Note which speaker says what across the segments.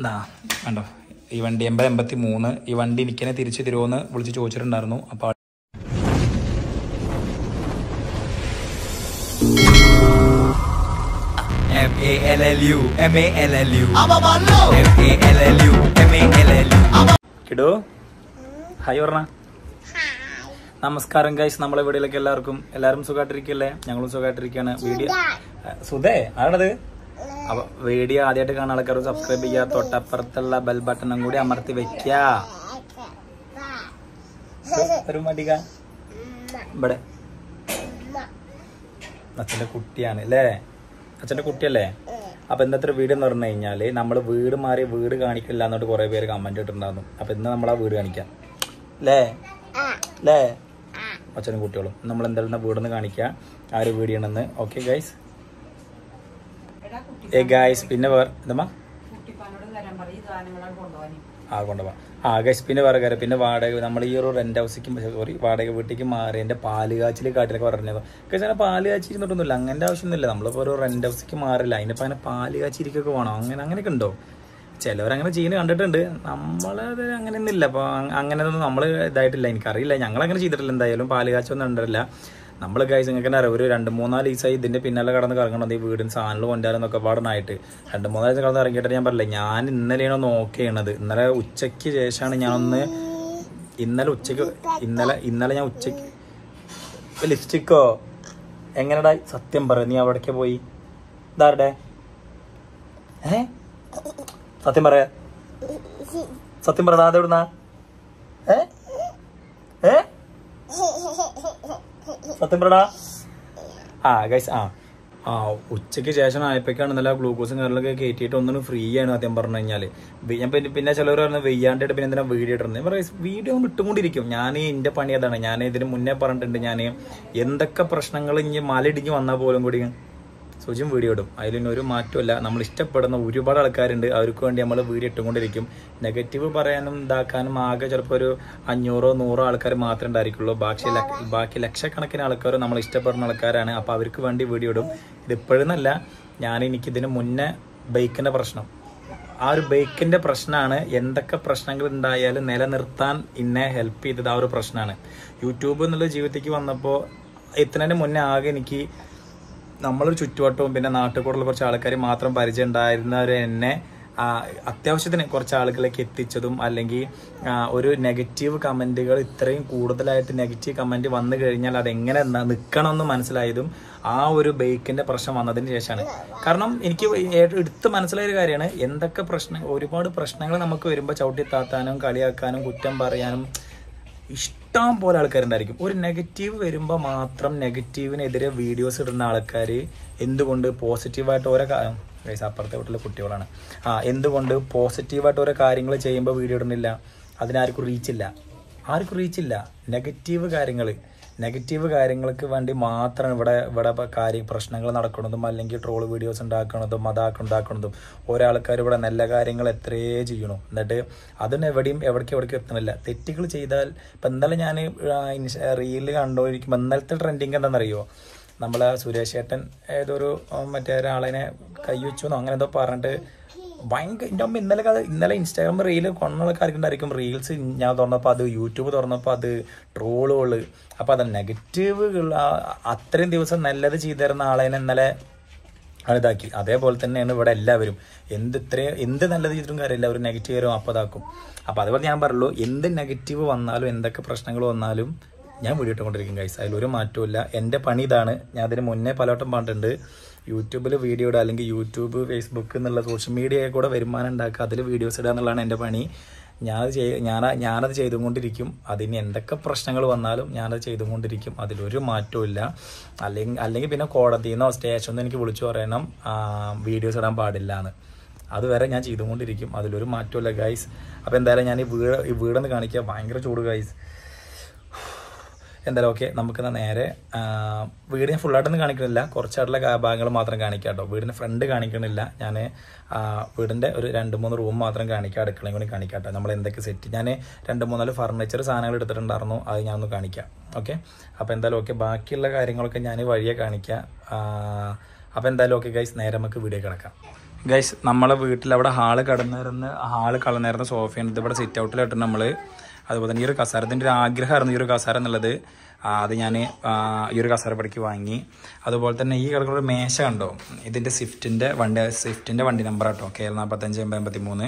Speaker 1: എന്നാ കണ്ടോ ഈ വണ്ടി എൺപത് എൺപത്തി മൂന്ന് ഈ വണ്ടി എനിക്കെന്നെ തിരിച്ചു തരുമോയെന്ന് വിളിച്ച് ചോദിച്ചിട്ടുണ്ടായിരുന്നു അപ്പോൾ നമസ്കാരം ഗൈസ് നമ്മളെ വീടിലേക്ക് എല്ലാവർക്കും എല്ലാവരും സുഖമായിട്ടിരിക്കല്ലേ ഞങ്ങളും സുഖമായിട്ടിരിക്കാണ് വീഡിയോ സുധേ ആണത് വീഡിയോ ആദ്യമായിട്ട് കാണാൻ ആൾക്കാർ സബ്സ്ക്രൈബ് ചെയ്യുക തൊട്ടപ്പുറത്തുള്ള ബെൽ ബട്ടണും കൂടി അമർത്തി വെക്ക ഒരു മടിക ഇവിടെ അച്ഛൻ്റെ കുട്ടിയാണ് അല്ലേ അച്ഛൻ്റെ കുട്ടിയല്ലേ അപ്പൊ ഇന്നത്തെ വീട് എന്ന് പറഞ്ഞു കഴിഞ്ഞാല് നമ്മൾ വീട് മാറി വീട് കാണിക്കില്ല എന്നിട്ട് കുറേ പേര് കമന്റ് ഇട്ടിട്ടുണ്ടായിരുന്നു അപ്പൊ ഇന്ന് നമ്മൾ ആ വീട് കാണിക്കാം അല്ലേ അല്ലേ അച്ഛനും കുട്ടികളും നമ്മൾ എന്തായാലും വീടൊന്ന് കാണിക്കുക ആ ഒരു വീഡിയോ ഓക്കെ ഗൈസ് ഏ ഗായ്സ് പിന്നെ എന്തമ്മാ ആ കൊണ്ടുപോകാം ആ ഗൈസ് പിന്നെ വേറെ കാര്യം പിന്നെ വാടക നമ്മൾ ഈ ഒരു റെന്റ് ഹൗസിക്കും സോറി വാടക വീട്ടിലേക്ക് മാറി എൻ്റെ പാലുകാച്ചിൽ കാട്ടിലൊക്കെ പറഞ്ഞത് ഗൈസ് അങ്ങനെ പാലുകാച്ചി ഇരുന്നിട്ടൊന്നുമില്ല അങ്ങനത്തെ ആവശ്യമൊന്നുമില്ല നമ്മളിപ്പോൾ ഒരു റെന്റ് ഹൗസിക്ക് മാറില്ല അതിനിപ്പോൾ അങ്ങനെ പാലുകാച്ചിരിക്കൊക്കെ വേണോ അങ്ങനെ അങ്ങനെയൊക്കെ ഉണ്ടോ ചിലവരങ്ങനെ ചെയ്യുന്നത് കണ്ടിട്ടുണ്ട് നമ്മളത് അങ്ങനെയൊന്നുമില്ല അപ്പോൾ അങ്ങനെ ഒന്നും നമ്മൾ ഇതായിട്ടില്ല എനിക്കറിയില്ല ഞങ്ങളങ്ങനെ ചെയ്തിട്ടില്ല എന്തായാലും പാലുകാച്ചൊന്നും ഉണ്ടല്ല നമ്മൾ ഗൈസ് നിങ്ങൾക്ക് തന്നെ അറിയാം ഒരു രണ്ട് മൂന്നാല് ദിവസമായി ഇതിൻ്റെ പിന്നാലെ കടന്ന് കറങ്ങണം ഈ വീടിന് സാധനങ്ങൾ എന്നൊക്കെ പാടനായിട്ട് രണ്ട് മൂന്നാല് ദിവസം കടന്ന് ഇറങ്ങിയിട്ട് ഞാൻ പറയില്ല ഞാൻ ഇന്നലെയാണ് നോക്ക് ഇന്നലെ ഉച്ചയ്ക്ക് ശേഷമാണ് ഞാനൊന്ന് ഇന്നലെ ഉച്ചയ്ക്ക് ഇന്നലെ ഇന്നലെ ഞാൻ ഉച്ചയ്ക്ക് ലിപ്സ്റ്റിക്കോ എങ്ങനെടാ സത്യം പറ നീ അവിടേക്ക് പോയി ഇതാരുടെ ഏ സത്യം പറയാ സത്യം പറ അതെവിടുന്നാ ഏ സത്യം പറടാ ആ ഗൈസ് ആ ആ ഉച്ചയ്ക്ക് ശേഷം ആയപ്പോഴേക്കാണ് നല്ല ഗ്ലൂക്കോസും കാര്യങ്ങളൊക്കെ കയറ്റിയിട്ട് ഒന്നും ഫ്രീ ആണ് ആദ്യം പറഞ്ഞു കഴിഞ്ഞാൽ ഞാൻ പിന്നെ പിന്നെ ചിലവർ പറഞ്ഞു വെയ്യാണ്ടായിട്ട് പിന്നെ എന്തിനാ വീഡിയോ ഇടുന്നത് ഞാൻ വീഡിയോ ഇട്ടുകൊണ്ടിരിക്കും ഞാൻ എൻ്റെ പണി അതാണ് ഞാൻ ഇതിന് മുന്നേ പറഞ്ഞിട്ടുണ്ട് ഞാൻ എന്തൊക്കെ പ്രശ്നങ്ങൾ ഇനി മലയിടിഞ്ഞ് വന്നാൽ പോലും കൂടി സുജിയും വീഡിയോ ഇടും അതിലൊന്നും ഒരു മാറ്റമല്ല നമ്മൾ ഇഷ്ടപ്പെടുന്ന ഒരുപാട് ആൾക്കാരുണ്ട് അവർക്ക് വേണ്ടി നമ്മൾ വീഡിയോ ഇട്ടുകൊണ്ടിരിക്കും നെഗറ്റീവ് പറയാനും ഇതാക്കാനും ആകെ ചിലപ്പോൾ ഒരു അഞ്ഞൂറോ നൂറോ ആൾക്കാർ മാത്രമേ ഉണ്ടായിരിക്കുള്ളൂ ബാക്കി ബാക്കി ലക്ഷക്കണക്കിന് ആൾക്കാർ നമ്മൾ ഇഷ്ടപ്പെടുന്ന ആൾക്കാരാണ് അപ്പോൾ അവർക്ക് വേണ്ടി വീഡിയോ ഇടും ഇതിപ്പോഴെന്നല്ല ഞാൻ എനിക്ക് മുന്നേ ബൈക്കിൻ്റെ പ്രശ്നം ആ ഒരു ബൈക്കിൻ്റെ പ്രശ്നമാണ് എന്തൊക്കെ പ്രശ്നങ്ങൾ ഉണ്ടായാലും നിലനിർത്താൻ ഇന്നെ ഹെൽപ്പ് ചെയ്തത് ആ ഒരു പ്രശ്നമാണ് യൂട്യൂബ് എന്നുള്ള ജീവിതത്തേക്ക് വന്നപ്പോൾ എത്തുന്നതിന് മുന്നേ ആകെ എനിക്ക് നമ്മളൊരു ചുറ്റുവട്ടവും പിന്നെ നാട്ടുകൂടുള്ള കുറച്ച് ആൾക്കാർ മാത്രം പരിചയം ഉണ്ടായിരുന്നവർ എന്നെ അത്യാവശ്യത്തിന് കുറച്ച് ആളുകളിലേക്ക് എത്തിച്ചതും അല്ലെങ്കിൽ ഒരു നെഗറ്റീവ് കമൻറ്റുകൾ ഇത്രയും കൂടുതലായിട്ട് നെഗറ്റീവ് കമൻറ്റ് വന്നു കഴിഞ്ഞാൽ അതെങ്ങനെ നിൽക്കണം എന്ന് മനസ്സിലായതും ആ ഒരു ബൈക്കിൻ്റെ പ്രശ്നം വന്നതിന് ശേഷമാണ് കാരണം എനിക്ക് എടുത്ത് മനസ്സിലായ ഒരു കാര്യമാണ് എന്തൊക്കെ പ്രശ്നം ഒരുപാട് പ്രശ്നങ്ങൾ നമുക്ക് വരുമ്പോൾ ചവിട്ടി താത്താനും കളിയാക്കാനും കുറ്റം പറയാനും ഇഷ്ടം ഇഷ്ടം പോലെ ആൾക്കാരുണ്ടായിരിക്കും ഒരു നെഗറ്റീവ് വരുമ്പോൾ മാത്രം നെഗറ്റീവിനെതിരെ വീഡിയോസ് ഇടുന്ന ആൾക്കാർ എന്തുകൊണ്ട് പോസിറ്റീവായിട്ട് ഓരോ കാര്യം അപ്പുറത്തെ വീട്ടിലെ കുട്ടികളാണ് ആ എന്തുകൊണ്ട് പോസിറ്റീവായിട്ട് ഓരോ കാര്യങ്ങൾ ചെയ്യുമ്പോൾ വീഡിയോ ഇടുന്നില്ല അതിനാർക്കും റീച്ചില്ല ആർക്കും റീച്ചില്ല നെഗറ്റീവ് കാര്യങ്ങൾ നെഗറ്റീവ് കാര്യങ്ങൾക്ക് വേണ്ടി മാത്രം ഇവിടെ ഇവിടെ കാര്യ പ്രശ്നങ്ങൾ നടക്കുന്നതും അല്ലെങ്കിൽ ട്രോൾ വീഡിയോസ് ഉണ്ടാക്കുന്നതും അതാക്കി ഉണ്ടാക്കുന്നതും ഒരാൾക്കാർ ഇവിടെ നല്ല കാര്യങ്ങൾ എത്രയേ ചെയ്യണു എന്നിട്ട് അതിന് എവിടെയും എവിടേക്ക് എവിടേക്കും എത്തണില്ല തെറ്റുകൾ ചെയ്താൽ ഇപ്പം എന്തായാലും ഞാൻ റീല് കണ്ടുകൊണ്ടിരിക്കുമ്പോൾ ഇന്നലത്തെ ട്രെൻഡിങ് എന്താണെന്നറിയോ നമ്മളെ സുരേഷ് ഏട്ടൻ ഏതൊരു മറ്റേ ഒരാളിനെ കൈ വെച്ചു അങ്ങനെന്തോ പറഞ്ഞിട്ട് ഭയങ്കര എൻ്റെ അമ്മ ഇന്നലെ ഇന്നലെ ഇൻസ്റ്റാഗ്രാം റീൽ കൊണ്ടുള്ള കാര്യങ്ങളായിരിക്കും റീൽസ് ഞാൻ തുറന്നപ്പോൾ അത് യൂട്യൂബ് തുറന്നപ്പോൾ അത് ട്രോളുകൾ അപ്പോൾ അത് നെഗറ്റീവുകൾ അത്രയും ദിവസം നല്ലത് ചെയ്തു തരുന്ന ആളേനെ ഇന്നലെ ഇതാക്കി അതേപോലെ തന്നെയാണ് ഇവിടെ എല്ലാവരും എന്ത് ഇത്രയും എന്ത് നല്ലത് ചെയ്തിട്ടും കാര്യം എല്ലാവരും നെഗറ്റീവ് വരും അപ്പോൾ അതാക്കും അപ്പോൾ അതുപോലെ ഞാൻ പറയുള്ളൂ എന്ത് നെഗറ്റീവ് വന്നാലും എന്തൊക്കെ പ്രശ്നങ്ങൾ വന്നാലും ഞാൻ വീഡിയോ ഇട്ടുകൊണ്ടിരിക്കും ഗൈസ് അതിലൊരു മാറ്റമില്ല എൻ്റെ പണി ഇതാണ് ഞാൻ അതിന് മുന്നേ പലവട്ടം പറഞ്ഞിട്ടുണ്ട് യൂട്യൂബിൽ വീഡിയോ ഇടുക അല്ലെങ്കിൽ യൂട്യൂബ് ഫേസ്ബുക്ക് എന്നുള്ള സോഷ്യൽ മീഡിയയിൽ കൂടെ വരുമാനം ഉണ്ടാക്കുക അതിൽ വീഡിയോസ് ഇടുക എന്നുള്ളതാണ് എൻ്റെ പണി ഞാനത് ചെയ് ഞാൻ ഞാനത് ചെയ്തുകൊണ്ടിരിക്കും അതിന് എന്തൊക്കെ പ്രശ്നങ്ങൾ വന്നാലും ഞാനത് ചെയ്തുകൊണ്ടിരിക്കും അതിലൊരു ഇല്ല അല്ലെങ്കിൽ അല്ലെങ്കിൽ പിന്നെ കോടതിയിൽ നിന്നോ സ്റ്റേഷൻ നിന്നോ എനിക്ക് വിളിച്ചു പറയണം വീഡിയോസ് ഇടാൻ പാടില്ല എന്ന് അതുവരെ ഞാൻ ചെയ്തുകൊണ്ടിരിക്കും അതിലൊരു മാറ്റമില്ല ഗൈസ് അപ്പോൾ എന്തായാലും ഞാൻ ഈ വീട് ഈ വീടെന്ന് കാണിക്കുക ഭയങ്കര ചൂട് ഗൈസ് എന്തായാലും ഓക്കെ നമുക്ക് നേരെ വീടിനെ ഫുൾ ഫുള്ളായിട്ടൊന്നും കാണിക്കണില്ല കുറച്ചായിട്ടുള്ള ഭാഗങ്ങൾ മാത്രം കാണിക്കാം കേട്ടോ വീടിൻ്റെ ഫ്രണ്ട് കാണിക്കണില്ല ഞാൻ വീടിൻ്റെ ഒരു രണ്ട് മൂന്ന് റൂം മാത്രം കാണിക്കാം അടുക്കളയും കൂടി കാണിക്കാം കേട്ടോ നമ്മൾ എന്തൊക്കെ സെറ്റ് ഞാൻ രണ്ട് മൂന്നാല് ഫർണിച്ചർ സാധനങ്ങൾ എടുത്തിട്ടുണ്ടായിരുന്നു അത് ഞാനൊന്ന് കാണിക്കാം ഓക്കെ അപ്പോൾ എന്തായാലും ഓക്കെ ബാക്കിയുള്ള കാര്യങ്ങളൊക്കെ ഞാൻ വഴിയെ കാണിക്കാം അപ്പോൾ എന്തായാലും ഓക്കെ ഗൈസ് നേരെ നമുക്ക് വീഡിയോ കിടക്കാം ഗൈസ് നമ്മളെ വീട്ടിൽ അവിടെ ഹാള് കടന്നിരുന്ന് ഹാള് കളന്നിരുന്ന സോഫയാണ് ഇതിവിടെ സിറ്റ് ഔട്ടിലായിട്ട് നമ്മൾ അതുപോലെ തന്നെ ഈ ഒരു കസാരത്തിൻ്റെ ഒരു ആഗ്രഹമായിരുന്നു ഈ ഒരു കസാര എന്നുള്ളത് അത് ഞാൻ ഈ ഒരു കസാര പഠിക്ക് വാങ്ങി അതുപോലെ തന്നെ ഈ കിടക്കുന്ന ഒരു മേശ കണ്ടോ ഇതിൻ്റെ സ്വിഫ്റ്റിൻ്റെ വണ്ടി സ്വിഫ്റ്റിൻ്റെ വണ്ടി നമ്പർ കേട്ടോ കെ എൽ നാൽപ്പത്തഞ്ച് എൺപത് എൺപത്തി മൂന്ന്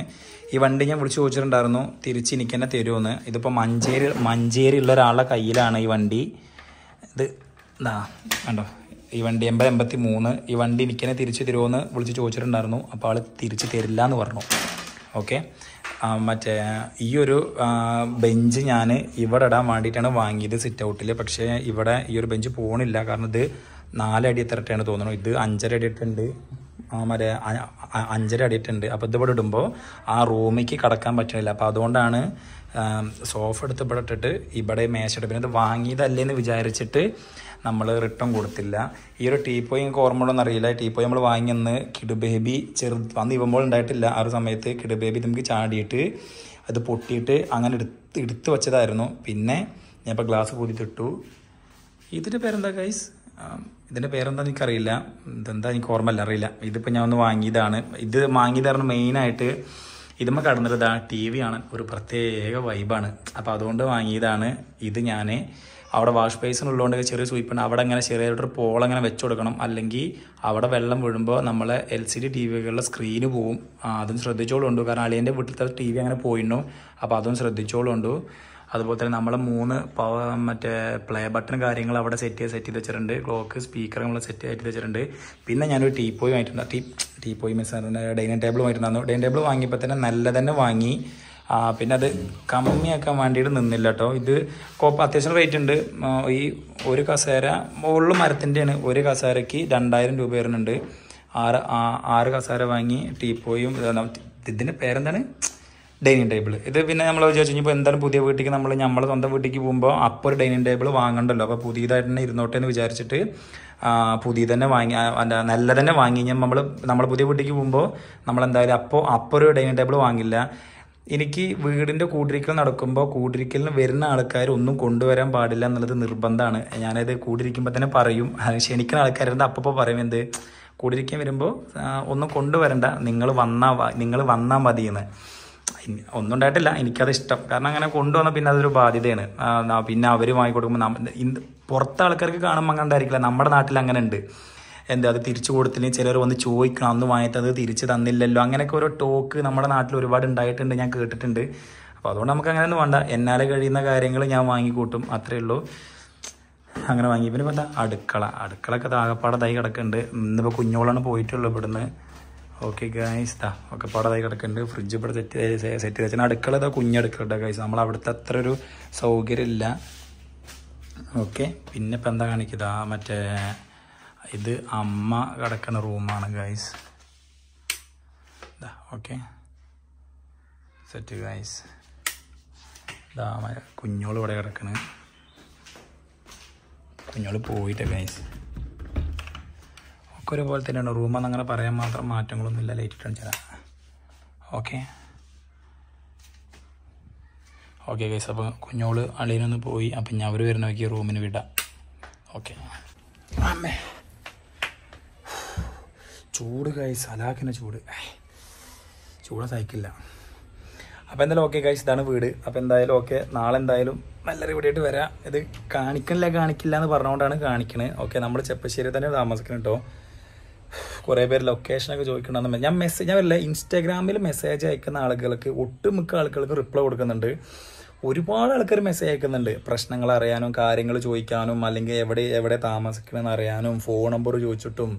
Speaker 1: ഈ വണ്ടി ഞാൻ വിളിച്ചു ചോദിച്ചിട്ടുണ്ടായിരുന്നു തിരിച്ച് എനിക്ക് തന്നെ തരുമെന്ന് ഇതിപ്പോൾ മഞ്ചേരി മഞ്ചേരി ഉള്ള ഒരാളുടെ കയ്യിലാണ് ഈ വണ്ടി ഇത് എന്താ കണ്ടോ ഈ വണ്ടി എൺപത് എൺപത്തി മൂന്ന് ഈ വണ്ടി തന്നെ തിരിച്ച് തരുമോ എന്ന് വിളിച്ച് ചോദിച്ചിട്ടുണ്ടായിരുന്നു അപ്പോൾ ആൾ തിരിച്ച് തരില്ല എന്ന് പറഞ്ഞു ഓക്കെ മറ്റേ ഈ ഒരു ബെഞ്ച് ഞാൻ ഇവിടെ ഇടാൻ വേണ്ടിയിട്ടാണ് വാങ്ങിയത് സിറ്റ് ഔട്ടിൽ പക്ഷേ ഇവിടെ ഈ ഒരു ബെഞ്ച് പോകണില്ല കാരണം ഇത് നാലടി എത്രട്ടാണ് തോന്നുന്നു ഇത് അഞ്ചര അടിയിട്ടുണ്ട് മറ്റേ അഞ്ചര അടിയിട്ടുണ്ട് അപ്പോൾ ഇതിവിടെ ഇടുമ്പോൾ ആ റൂമിലേക്ക് കടക്കാൻ പറ്റണില്ല അപ്പോൾ അതുകൊണ്ടാണ് സോഫ എടുത്ത് ഇവിടെ ഇട്ടിട്ട് ഇവിടെ മേശ വാങ്ങിയതല്ലേ എന്ന് വിചാരിച്ചിട്ട് നമ്മൾ റിട്ടേൺ കൊടുത്തില്ല ഈ ഒരു ടീപ്പോയി എനിക്ക് ഓർമ്മയുള്ളതെന്ന് അറിയില്ല പോയി നമ്മൾ വാങ്ങിയെന്ന് കിഡ് ബേബി ചെറു അന്ന് ഇവമ്പോൾ ഉണ്ടായിട്ടില്ല ആ ഒരു സമയത്ത് കിഡ് ബേബി നമുക്ക് ചാടിയിട്ട് അത് പൊട്ടിയിട്ട് അങ്ങനെ എടുത്ത് എടുത്ത് വെച്ചതായിരുന്നു പിന്നെ ഞാൻ ഇപ്പോൾ ഗ്ലാസ് കൂടിയിട്ടിട്ടു ഇതിൻ്റെ പേരെന്താ ഗൈസ് ഇതിൻ്റെ പേരെന്താണെന്ന് എനിക്കറിയില്ല ഇതെന്താ എനിക്ക് അല്ല അറിയില്ല ഇതിപ്പോൾ ഞാൻ ഒന്ന് വാങ്ങിയതാണ് ഇത് വാങ്ങിയതാണ് മെയിനായിട്ട് ഇതുമ്മ കടന്നിട്ട് ആ ടി വിയാണ് ഒരു പ്രത്യേക വൈബാണ് അപ്പോൾ അതുകൊണ്ട് വാങ്ങിയതാണ് ഇത് ഞാൻ അവിടെ വാഷ് ബേസിൻ ഉള്ളതുകൊണ്ട് ചെറിയ സ്വീപ്പുണ്ട് അവിടെ അങ്ങനെ ചെറിയൊരു പോൾ അങ്ങനെ വെച്ച് കൊടുക്കണം അല്ലെങ്കിൽ അവിടെ വെള്ളം വീഴുമ്പോൾ നമ്മളെ എൽ സി ഡി ടി വികളുടെ സ്ക്രീന് പോവും അതും ശ്രദ്ധിച്ചോളുണ്ട് കാരണം അളിയൻ്റെ വീട്ടിലത്തെ ടി വി അങ്ങനെ പോയിണ്ടു അപ്പോൾ അതും ശ്രദ്ധിച്ചോളുണ്ട് അതുപോലെ തന്നെ നമ്മൾ മൂന്ന് പവർ മറ്റേ പ്ലേ ബട്ടൺ കാര്യങ്ങൾ അവിടെ സെറ്റ് ചെയ്ത് സെറ്റ് ചെയ്ത് വെച്ചിട്ടുണ്ട് ക്ലോക്ക് സ്പീക്കർ നമ്മൾ സെറ്റ് ചെയ്ത് വെച്ചിട്ടുണ്ട് പിന്നെ ഞാനൊരു ടീ പോയി വാങ്ങിയിട്ടുണ്ട് tea teapoy means dining table വാങ്ങിയിട്ടുണ്ടായിരുന്നു ഡൈനിങ് ടേബിൾ വാങ്ങിയപ്പോൾ തന്നെ നല്ല തന്നെ വാങ്ങി പിന്നെ അത് കമ്മിയാക്കാൻ വേണ്ടിയിട്ട് നിന്നില്ല കേട്ടോ ഇത് കോപ്പ അത്യാവശ്യം റേറ്റ് ഉണ്ട് ഈ ഒരു കസേര ഉള്ള മരത്തിൻ്റെയാണ് ഒരു കസേരയ്ക്ക് രണ്ടായിരം രൂപ വരുന്നുണ്ട് ആറ് ആറ് കസേര വാങ്ങി ടീപ്പോയും ഇതിൻ്റെ പേരെന്താണ് ഡൈനിങ് ടേബിൾ ഇത് പിന്നെ നമ്മൾ വിചാരിച്ചു കഴിഞ്ഞപ്പോൾ എന്തായാലും പുതിയ വീട്ടിലേക്ക് നമ്മൾ നമ്മൾ സ്വന്തം വീട്ടിലേക്ക് പോകുമ്പോൾ അപ്പോൾ ഒരു ഡൈനിങ് ടേബിൾ വാങ്ങണ്ടല്ലോ അപ്പോൾ പുതിയതായിട്ട് തന്നെ ഇരുന്നോട്ടെ എന്ന് വിചാരിച്ചിട്ട് പുതിയ തന്നെ വാങ്ങി എന്താ നല്ല തന്നെ വാങ്ങി കഴിഞ്ഞാൽ നമ്മൾ നമ്മൾ പുതിയ വീട്ടിലേക്ക് പോകുമ്പോൾ നമ്മൾ എന്തായാലും അപ്പോൾ അപ്പോൾ ഒരു ഡൈനിങ് ടേബിൾ വാങ്ങില്ല എനിക്ക് വീടിൻ്റെ കൂടിരിക്കൽ നടക്കുമ്പോൾ കൂടിരിക്കലിന് വരുന്ന ആൾക്കാർ ഒന്നും കൊണ്ടുവരാൻ പാടില്ല എന്നുള്ളത് നിർബന്ധമാണ് ഞാനത് കൂടിരിക്കുമ്പോൾ തന്നെ പറയും ക്ഷണിക്കുന്ന ആൾക്കാരുണ്ട് അപ്പപ്പോൾ പറയും എന്ത് കൂടിരിക്കാൻ വരുമ്പോൾ ഒന്നും കൊണ്ടുവരണ്ട നിങ്ങൾ വന്നാൽ നിങ്ങൾ വന്നാൽ മതി എന്ന് ഒന്നും ഉണ്ടായിട്ടില്ല എനിക്കത് ഇഷ്ടം കാരണം അങ്ങനെ കൊണ്ടുവന്ന പിന്നെ അതൊരു ബാധ്യതയാണ് പിന്നെ അവരും വാങ്ങിക്കൊടുക്കുമ്പോൾ പുറത്തെ ആൾക്കാർക്ക് കാണുമ്പോൾ അങ്ങനെ ഉണ്ടായിരിക്കില്ല നമ്മുടെ നാട്ടിൽ അങ്ങനെ ഉണ്ട് എന്താ അത് തിരിച്ചു കൊടുത്തില്ലെങ്കിൽ ചിലർ വന്ന് ചോദിക്കണം അന്ന് വാങ്ങിയത് തിരിച്ച് തന്നില്ലല്ലോ അങ്ങനെയൊക്കെ ഓരോ ടോക്ക് നമ്മുടെ നാട്ടിൽ ഒരുപാട് ഉണ്ടായിട്ടുണ്ട് ഞാൻ കേട്ടിട്ടുണ്ട് അപ്പോൾ അതുകൊണ്ട് നമുക്ക് അങ്ങനെയൊന്നും വേണ്ട എന്നാലെ കഴിയുന്ന കാര്യങ്ങൾ ഞാൻ വാങ്ങിക്കൂട്ടും അത്രയേ ഉള്ളൂ അങ്ങനെ വാങ്ങി പിന്നെ വേണ്ട അടുക്കള അടുക്കളയൊക്കെ തൈ കിടക്കുന്നുണ്ട് ഇന്നിപ്പോൾ കുഞ്ഞോളാണ് പോയിട്ടുള്ളൂ ഇവിടുന്ന് ഓക്കെ ഗായ്സ് താ ഒക്കെ തൈ കിടക്കുന്നുണ്ട് ഫ്രിഡ്ജ് ഇവിടെ സെറ്റ് സെറ്റ് ചെയ്ത് അടുക്കള ഇതാ കുഞ്ഞടുക്കളുടെ ഗൈസ് നമ്മൾ അവിടുത്തെ അത്ര ഒരു സൗകര്യമില്ല ഓക്കെ പിന്നെ ഇപ്പം എന്താ കാണിക്കുക മറ്റേ ഇത് അമ്മ കിടക്കുന്ന റൂമാണ് ഗൈസ് ഓക്കെ സെറ്റ് ഗൈസ് ഇതാ കുഞ്ഞോൾ ഇവിടെ കിടക്കണ് കുഞ്ഞോൾ പോയിട്ട് ഗൈസ് ഒക്കെ ഒരുപോലെ തന്നെയാണ് റൂമെന്ന് അങ്ങനെ പറയാൻ മാത്രം മാറ്റങ്ങളൊന്നും ഇല്ല ലൈറ്റ് ഇട്ടാണ് ചില ഓക്കെ ഓക്കെ ഗൈസ് അപ്പോൾ കുഞ്ഞോൾ അളിയനൊന്ന് പോയി അപ്പം ഞാൻ അവർ വരുന്ന നോക്കി റൂമിന് വിടാം ഓക്കെ അമ്മേ ചൂട് കൈസ് സലാക്കിന് ചൂട് ചൂട് സഹിക്കില്ല അപ്പോൾ എന്തായാലും ഓക്കെ കൈസ് ഇതാണ് വീട് അപ്പോൾ എന്തായാലും ഓക്കെ നാളെ എന്തായാലും നല്ലൊരു വീടായിട്ട് വരാം ഇത് കാണിക്കണില്ല കാണിക്കില്ല എന്ന് പറഞ്ഞുകൊണ്ടാണ് കാണിക്കണേ ഓക്കെ നമ്മൾ ചെപ്പശ്ശേരി തന്നെ താമസിക്കണം കേട്ടോ കുറേ പേര് ലൊക്കേഷനൊക്കെ ചോദിക്കണമെന്ന് ഞാൻ മെസ്സേജ് ഞാൻ വരില്ല ഇൻസ്റ്റാഗ്രാമിൽ മെസ്സേജ് അയക്കുന്ന ആളുകൾക്ക് ഒട്ടുമിക്ക ആളുകൾക്ക് റിപ്ലൈ കൊടുക്കുന്നുണ്ട് ഒരുപാട് ആൾക്കാർ മെസ്സേജ് അയക്കുന്നുണ്ട് പ്രശ്നങ്ങൾ അറിയാനും കാര്യങ്ങൾ ചോദിക്കാനും അല്ലെങ്കിൽ എവിടെ എവിടെ താമസിക്കണമെന്ന് അറിയാനും ഫോൺ നമ്പർ ചോദിച്ചിട്ടും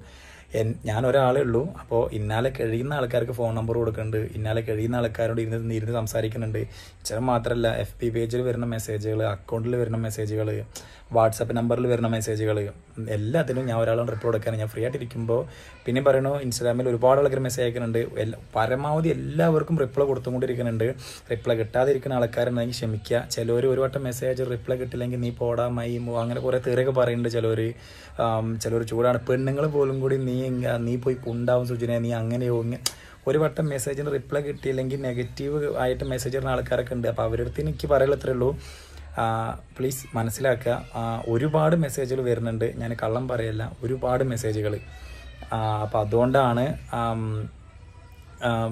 Speaker 1: ഞാൻ ഒരാളേ ഉള്ളൂ അപ്പോൾ ഇന്നാലെ കഴിയുന്ന ആൾക്കാർക്ക് ഫോൺ നമ്പർ കൊടുക്കുന്നുണ്ട് ഇന്നാലെ കഴിയുന്ന ആൾക്കാരോട് ഇരുന്ന് ഇരുന്ന് സംസാരിക്കുന്നുണ്ട് ഇച്ചിരം മാത്രമല്ല എഫ് ബി പേജിൽ വരുന്ന മെസ്സേജുകൾ അക്കൗണ്ടിൽ വരുന്ന മെസ്സേജുകൾ വാട്സപ്പ് നമ്പറിൽ വരുന്ന മെസ്സേജുകൾ എല്ലാത്തിനും ഞാൻ ഒരാളും റിപ്ലൈ കൊടുക്കാൻ ഞാൻ ഫ്രീ ആയിട്ട് ഇരിക്കുമ്പോൾ പിന്നെ പറയണു ഇൻസ്റ്റാഗ്രാമിൽ ഒരുപാട് ആൾക്കാർ മെസ്സേജ് അയക്കുന്നുണ്ട് പരമാവധി എല്ലാവർക്കും റിപ്ലൈ കൊടുത്തുകൊണ്ടിരിക്കുന്നുണ്ട് റിപ്ലൈ കിട്ടാതിരിക്കുന്ന ആൾക്കാരുണ്ടെങ്കിൽ ക്ഷമിക്കുക ചിലർ ഒരു വട്ടം മെസ്സേജ് റിപ്ലൈ കിട്ടില്ലെങ്കിൽ നീ പോടാ മൈമോ അങ്ങനെ കുറേ തെറിയൊക്കെ പറയുന്നുണ്ട് ചിലർ ചിലർ ചൂടാണ് പെണ്ണുങ്ങൾ പോലും കൂടി നീ നീ പോയി ഉണ്ടാവും സുജന നീ അങ്ങനെയോ ഇങ്ങനെ ഒരു വട്ടം മെസ്സേജിന് റിപ്ലൈ കിട്ടിയില്ലെങ്കിൽ നെഗറ്റീവ് ആയിട്ട് മെസ്സേജ് ഇടുന്ന ആൾക്കാരൊക്കെ ഉണ്ട് അപ്പോൾ അവരുടെ അടുത്ത് എനിക്ക് പറയുള്ളൂ ഉള്ളൂ പ്ലീസ് മനസ്സിലാക്കുക ഒരുപാട് മെസ്സേജുകൾ വരുന്നുണ്ട് ഞാൻ കള്ളം പറയല്ല ഒരുപാട് മെസ്സേജുകൾ അപ്പോൾ അതുകൊണ്ടാണ്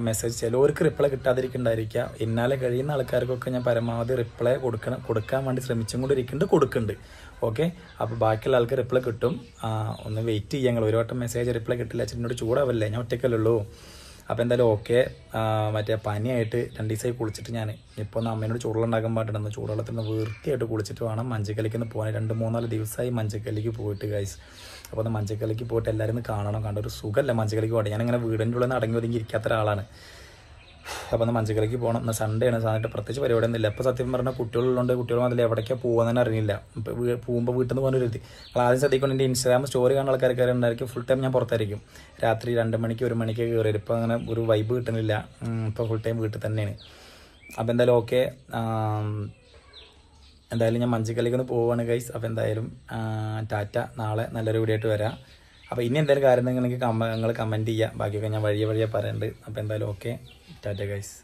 Speaker 1: മെസ്സേജ് ചിലവർക്ക് റിപ്ലൈ കിട്ടാതിരിക്കണ്ടായിരിക്കുക ഇന്നാലെ കഴിയുന്ന ആൾക്കാർക്കൊക്കെ ഞാൻ പരമാവധി റിപ്ലൈ കൊടുക്കണം കൊടുക്കാൻ വേണ്ടി ശ്രമിച്ചും കൊണ്ടിരിക്കുന്നുണ്ട് കൊടുക്കുന്നുണ്ട് ഓക്കെ അപ്പോൾ ബാക്കിയുള്ള ആൾക്ക് റിപ്ലൈ കിട്ടും ഒന്ന് വെയിറ്റ് ചെയ്യാൻ ഒരു വട്ടം മെസ്സേജ് റിപ്ലൈ കിട്ടില്ല അച്ഛനോട് ചൂടാവല്ലേ ഞാൻ ഒറ്റയ്ക്കല്ലുള്ളൂ അപ്പോൾ എന്തായാലും ഓക്കെ മറ്റേ പനിയായിട്ട് രണ്ട് ദിവസമായി കുളിച്ചിട്ട് ഞാൻ ഇപ്പോൾ ഒന്ന് അമ്മേനോട് ചൂടുണ്ടാക്കാൻ പാട്ടുണ്ടെന്ന് ചൂടുവെള്ളത്തിൽ നിന്ന് വൃത്തിയായിട്ട് കുളിച്ചിട്ട് വേണം മഞ്ചക്കലിക്ക് ഒന്ന് പോകാൻ രണ്ട് മൂന്നാല് ദിവസമായി മഞ്ചക്കലിക്ക് പോയിട്ട് ഗൈസ് അപ്പോൾ ഒന്ന് മഞ്ചക്കലിക്ക് പോയിട്ട് എല്ലാവരും കാണണം കണ്ട ഒരു സുഖമല്ല മഞ്ചക്കലിക്ക് പോകട്ടെ ഞാനിങ്ങനെ വീടിൻ്റെ ഉള്ളിൽ നിന്ന് അടങ്ങി ഒതുങ്ങി ഇരിക്കാത്ത ഒരാളാണ് അപ്പോൾ ഒന്ന് മഞ്ചക്കരയ്ക്ക് പോകണം എന്നാൽ സൺഡേ ആണ് സാധനമായിട്ട് പ്രത്യേകിച്ച് ഒന്നുമില്ല അപ്പോൾ സത്യം പറഞ്ഞാൽ കുട്ടികളുള്ളതുകൊണ്ട് കുട്ടികളും അതിൽ എവിടേക്കാണ് പോകുക തന്നെ അറിയില്ല പോകുമ്പോൾ വീട്ടിൽ നിന്ന് പോകുന്ന ഒരു രീതി ആദ്യം ശ്രദ്ധിക്കൊണ്ട് എൻ്റെ ഇൻസ്റ്റാഗ്രാം സ്റ്റോറി കാണുന്ന ആൾക്കാർ ഉണ്ടായിരിക്കും ഫുൾ ടൈം ഞാൻ പുറത്തായിരിക്കും രാത്രി രണ്ട് മണിക്ക് ഒരു മണിക്ക് കയറി ഇപ്പോൾ അങ്ങനെ ഒരു വൈബ് കിട്ടുന്നില്ല ഇപ്പോൾ ഫുൾ ടൈം വീട്ടിൽ തന്നെയാണ് അപ്പോൾ എന്തായാലും ഓക്കെ എന്തായാലും ഞാൻ മഞ്ചക്കല്ലേക്ക് ഒന്ന് പോവുകയാണ് ഗൈസ് അപ്പോൾ എന്തായാലും ടാറ്റ നാളെ നല്ലൊരു വീഡിയോ ആയിട്ട് വരാം അപ്പോൾ ഇനി എന്തെങ്കിലും കാര്യം നിങ്ങൾക്ക് നിങ്ങൾ കമൻറ്റ് ചെയ്യുക ബാക്കിയൊക്കെ ഞാൻ വഴിയെ വഴിയെ പറയുന്നുണ്ട് അപ്പോൾ എന്തായാലും ഓക്കെ ടാറ്റ ഗൈസ്